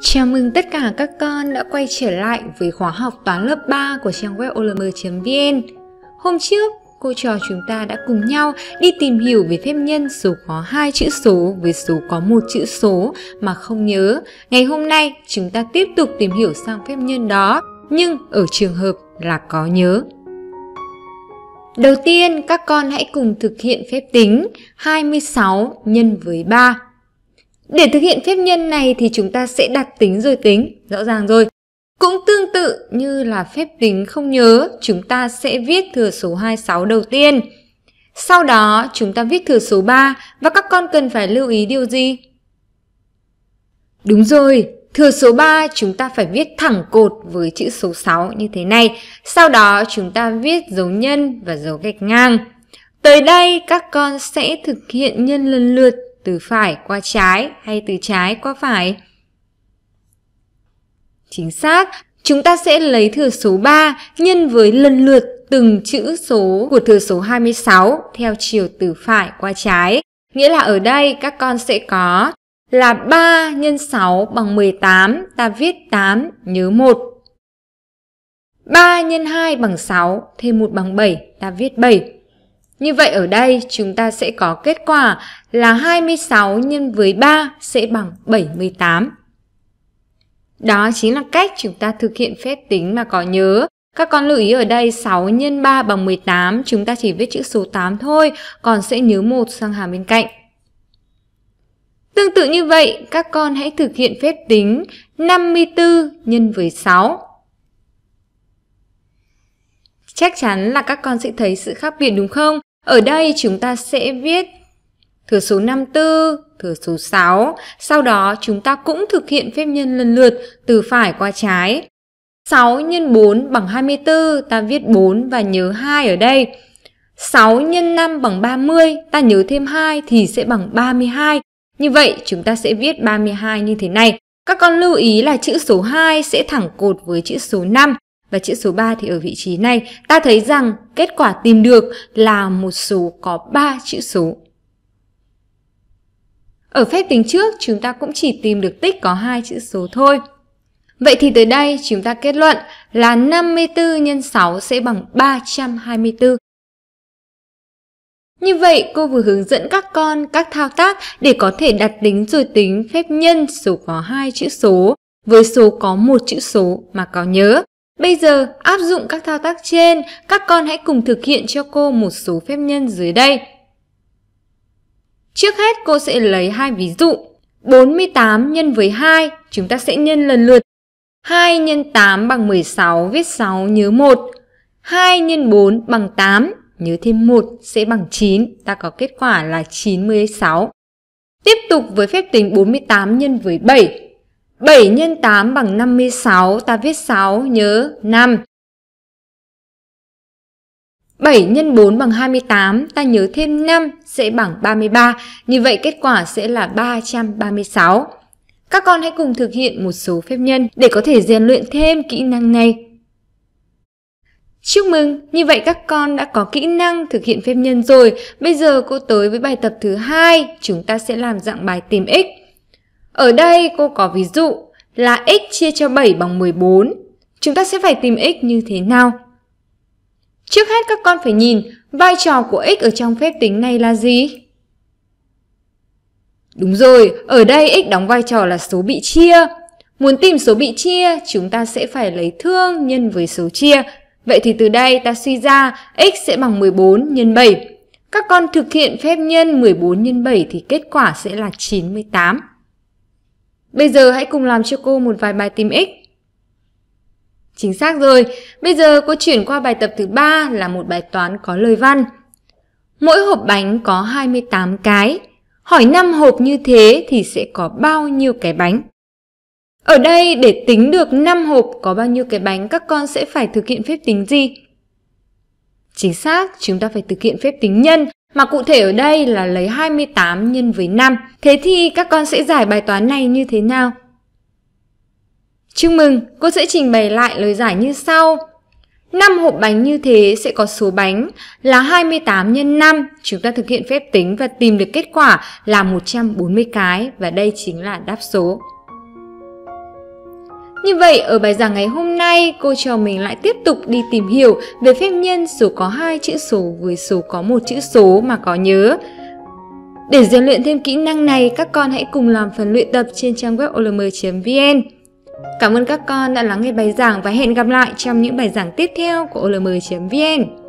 Chào mừng tất cả các con đã quay trở lại với khóa học toán lớp 3 của trang web olm.vn. Hôm trước, cô trò chúng ta đã cùng nhau đi tìm hiểu về phép nhân số có hai chữ số với số có một chữ số mà không nhớ. Ngày hôm nay, chúng ta tiếp tục tìm hiểu sang phép nhân đó, nhưng ở trường hợp là có nhớ. Đầu tiên, các con hãy cùng thực hiện phép tính 26 nhân với 3. Để thực hiện phép nhân này thì chúng ta sẽ đặt tính rồi tính, rõ ràng rồi. Cũng tương tự như là phép tính không nhớ, chúng ta sẽ viết thừa số 26 đầu tiên. Sau đó chúng ta viết thừa số 3 và các con cần phải lưu ý điều gì? Đúng rồi, thừa số 3 chúng ta phải viết thẳng cột với chữ số 6 như thế này. Sau đó chúng ta viết dấu nhân và dấu gạch ngang. Tới đây các con sẽ thực hiện nhân lần lượt từ phải qua trái hay từ trái qua phải? Chính xác, chúng ta sẽ lấy thừa số 3 nhân với lần lượt từng chữ số của thừa số 26 theo chiều từ phải qua trái. Nghĩa là ở đây các con sẽ có là 3 nhân 6 bằng 18, ta viết 8, nhớ 1. 3 nhân 2 bằng 6, thêm 1 bằng 7, ta viết 7. Như vậy ở đây chúng ta sẽ có kết quả là 26 nhân với 3 sẽ bằng 78. Đó chính là cách chúng ta thực hiện phép tính mà có nhớ. Các con lưu ý ở đây 6 nhân 3 bằng 18, chúng ta chỉ viết chữ số 8 thôi, còn sẽ nhớ 1 sang hàng bên cạnh. Tương tự như vậy, các con hãy thực hiện phép tính 54 nhân với 6. Chắc chắn là các con sẽ thấy sự khác biệt đúng không? Ở đây chúng ta sẽ viết thừa số 54, thừa số 6. Sau đó chúng ta cũng thực hiện phép nhân lần lượt từ phải qua trái. 6 x 4 bằng 24, ta viết 4 và nhớ 2 ở đây. 6 x 5 bằng 30, ta nhớ thêm 2 thì sẽ bằng 32. Như vậy chúng ta sẽ viết 32 như thế này. Các con lưu ý là chữ số 2 sẽ thẳng cột với chữ số 5. Và chữ số 3 thì ở vị trí này, ta thấy rằng kết quả tìm được là một số có 3 chữ số. Ở phép tính trước, chúng ta cũng chỉ tìm được tích có hai chữ số thôi. Vậy thì tới đây chúng ta kết luận là 54 x 6 sẽ bằng 324. Như vậy, cô vừa hướng dẫn các con các thao tác để có thể đặt tính rồi tính phép nhân số có hai chữ số với số có một chữ số mà có nhớ. Bây giờ, áp dụng các thao tác trên, các con hãy cùng thực hiện cho cô một số phép nhân dưới đây. Trước hết, cô sẽ lấy hai ví dụ. 48 nhân với 2, chúng ta sẽ nhân lần lượt. 2 nhân 8 bằng 16, viết 6 nhớ 1. 2 nhân 4 bằng 8, nhớ thêm 1 sẽ bằng 9, ta có kết quả là 96. Tiếp tục với phép tính 48 nhân với 7, 7 x 8 bằng 56, ta viết 6, nhớ 5. 7 x 4 bằng 28, ta nhớ thêm 5 sẽ bằng 33. Như vậy kết quả sẽ là 336. Các con hãy cùng thực hiện một số phép nhân để có thể rèn luyện thêm kỹ năng này. Chúc mừng! Như vậy các con đã có kỹ năng thực hiện phép nhân rồi. Bây giờ cô tới với bài tập thứ hai, chúng ta sẽ làm dạng bài tìm x. Ở đây cô có ví dụ là x chia cho 7 bằng 14. Chúng ta sẽ phải tìm x như thế nào? Trước hết các con phải nhìn vai trò của x ở trong phép tính này là gì? Đúng rồi, ở đây x đóng vai trò là số bị chia. Muốn tìm số bị chia, chúng ta sẽ phải lấy thương nhân với số chia. Vậy thì từ đây ta suy ra x sẽ bằng 14 nhân 7. Các con thực hiện phép nhân 14 nhân 7 thì kết quả sẽ là 98. Bây giờ hãy cùng làm cho cô một vài bài tìm x. Chính xác rồi, bây giờ cô chuyển qua bài tập thứ ba là một bài toán có lời văn. Mỗi hộp bánh có 28 cái. Hỏi 5 hộp như thế thì sẽ có bao nhiêu cái bánh? Ở đây để tính được 5 hộp có bao nhiêu cái bánh các con sẽ phải thực hiện phép tính gì? Chính xác, chúng ta phải thực hiện phép tính nhân mà cụ thể ở đây là lấy 28 nhân với 5. Thế thì các con sẽ giải bài toán này như thế nào? Chúc mừng, cô sẽ trình bày lại lời giải như sau. 5 hộp bánh như thế sẽ có số bánh là 28 x 5. Chúng ta thực hiện phép tính và tìm được kết quả là 140 cái và đây chính là đáp số. Như vậy, ở bài giảng ngày hôm nay, cô trò mình lại tiếp tục đi tìm hiểu về phép nhân số có hai chữ số với số có một chữ số mà có nhớ. Để rèn luyện thêm kỹ năng này, các con hãy cùng làm phần luyện tập trên trang web olm.vn. Cảm ơn các con đã lắng nghe bài giảng và hẹn gặp lại trong những bài giảng tiếp theo của olm.vn.